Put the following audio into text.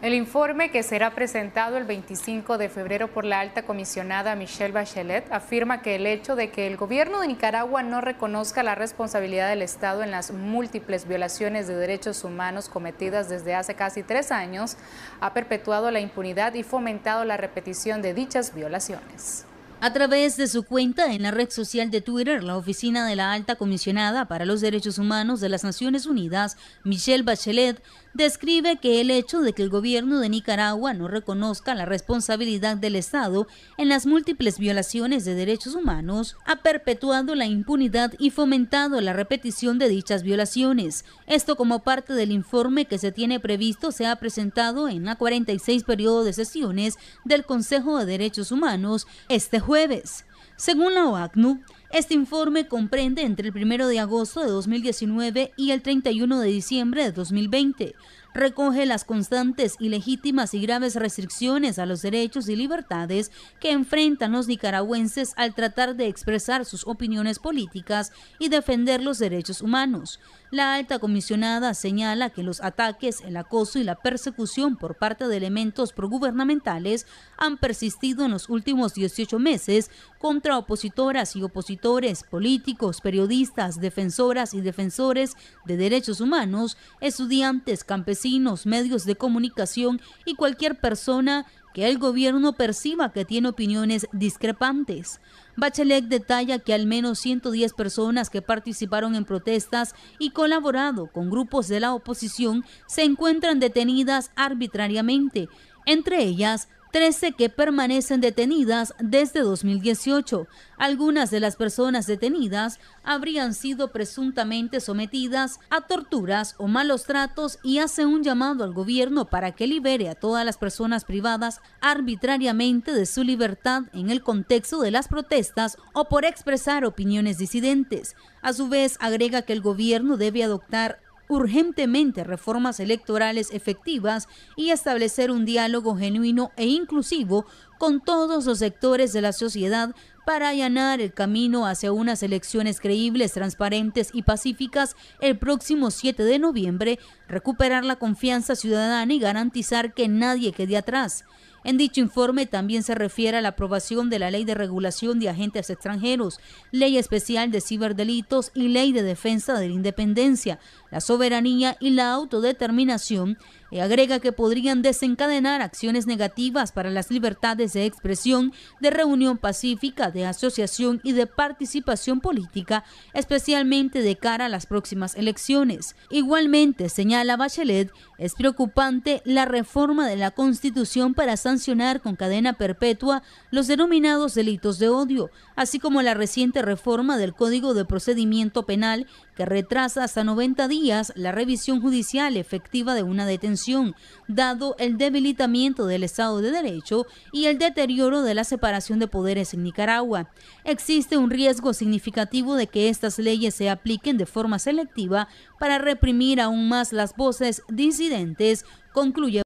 El informe que será presentado el 25 de febrero por la alta comisionada Michelle Bachelet afirma que el hecho de que el gobierno de Nicaragua no reconozca la responsabilidad del Estado en las múltiples violaciones de derechos humanos cometidas desde hace casi tres años ha perpetuado la impunidad y fomentado la repetición de dichas violaciones. A través de su cuenta en la red social de Twitter, la oficina de la alta comisionada para los derechos humanos de las Naciones Unidas, Michelle Bachelet, describe que el hecho de que el gobierno de Nicaragua no reconozca la responsabilidad del Estado en las múltiples violaciones de derechos humanos ha perpetuado la impunidad y fomentado la repetición de dichas violaciones. Esto como parte del informe que se tiene previsto se ha presentado en la 46 periodo de sesiones del Consejo de Derechos Humanos este jueves según la OACNU, este informe comprende entre el 1 de agosto de 2019 y el 31 de diciembre de 2020. Recoge las constantes, ilegítimas y graves restricciones a los derechos y libertades que enfrentan los nicaragüenses al tratar de expresar sus opiniones políticas y defender los derechos humanos. La alta comisionada señala que los ataques, el acoso y la persecución por parte de elementos progubernamentales han persistido en los últimos 18 meses con contra opositoras y opositores políticos, periodistas, defensoras y defensores de derechos humanos, estudiantes, campesinos, medios de comunicación y cualquier persona que el gobierno perciba que tiene opiniones discrepantes. Bachelet detalla que al menos 110 personas que participaron en protestas y colaborado con grupos de la oposición se encuentran detenidas arbitrariamente, entre ellas 13 que permanecen detenidas desde 2018. Algunas de las personas detenidas habrían sido presuntamente sometidas a torturas o malos tratos y hace un llamado al gobierno para que libere a todas las personas privadas arbitrariamente de su libertad en el contexto de las protestas o por expresar opiniones disidentes. A su vez, agrega que el gobierno debe adoptar urgentemente reformas electorales efectivas y establecer un diálogo genuino e inclusivo con todos los sectores de la sociedad para allanar el camino hacia unas elecciones creíbles, transparentes y pacíficas el próximo 7 de noviembre, recuperar la confianza ciudadana y garantizar que nadie quede atrás. En dicho informe también se refiere a la aprobación de la Ley de Regulación de Agentes Extranjeros, Ley Especial de Ciberdelitos y Ley de Defensa de la Independencia, la Soberanía y la Autodeterminación y agrega que podrían desencadenar acciones negativas para las libertades de expresión, de reunión pacífica, de asociación y de participación política, especialmente de cara a las próximas elecciones. Igualmente, señala Bachelet, es preocupante la reforma de la Constitución para sancionar con cadena perpetua los denominados delitos de odio, así como la reciente reforma del Código de Procedimiento Penal que retrasa hasta 90 días la revisión judicial efectiva de una detención, dado el debilitamiento del Estado de Derecho y el deterioro de la separación de poderes en Nicaragua. Existe un riesgo significativo de que estas leyes se apliquen de forma selectiva para reprimir aún más las voces disidentes, concluye